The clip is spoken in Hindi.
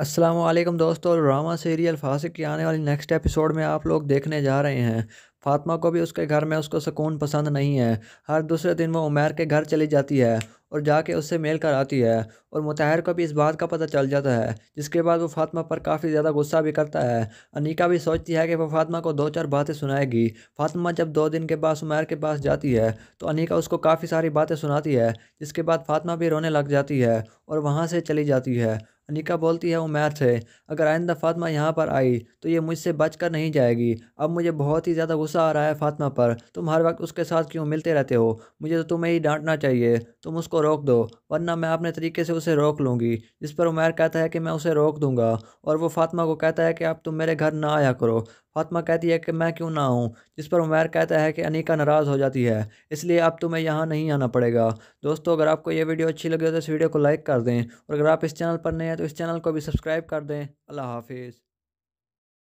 असलम दोस्तों ड्रामा सीरियल फासिक की आने वाली नेक्स्ट एपिसोड में आप लोग देखने जा रहे हैं फातिमा को भी उसके घर में उसको सुकून पसंद नहीं है हर दूसरे दिन वो उमैर के घर चली जाती है और जाके उससे मेल कर आती है और मुताहिर को भी इस बात का पता चल जाता है जिसके बाद वो फातिमा पर काफ़ी ज़्यादा गुस्सा भी करता है अनिका भी सोचती है कि वो फातिमा को दो चार बातें सुनाएगी फातिमा जब दो दिन के बाद उमैर के पास जाती है तो अनिका उसको काफ़ी सारी बातें सुनाती है जिसके बाद फातिमा भी रोने लग जाती है और वहाँ से चली जाती है अनिका बोलती है वो मैथ है अगर आइंदा फातिमा यहाँ पर आई तो ये मुझसे बच कर नहीं जाएगी अब मुझे बहुत ही ज़्यादा गुस्सा आ रहा है फातिमा पर तुम हर वक्त उसके साथ क्यों मिलते रहते हो मुझे तो तुम्हें ही डांटना चाहिए तुम उसको रोक दो वरना मैं अपने तरीके से उसे रोक लूँगी जिस पर उमैर कहता है कि मैं उसे रोक दूँगा और वो फातिमा को कहता है कि अब तुम मेरे घर ना आया करो फातमा कहती है कि मैं क्यों ना आऊँ जिस पर उमैर कहता है कि अनिका नाराज़ हो जाती है इसलिए अब तुम्हें यहाँ नहीं आना पड़ेगा दोस्तों अगर आपको ये वीडियो अच्छी लगे तो इस वीडियो को लाइक कर दें और अगर आप इस चैनल पर नए हैं तो इस चैनल को भी सब्सक्राइब कर दें अल्लाह हाफिज़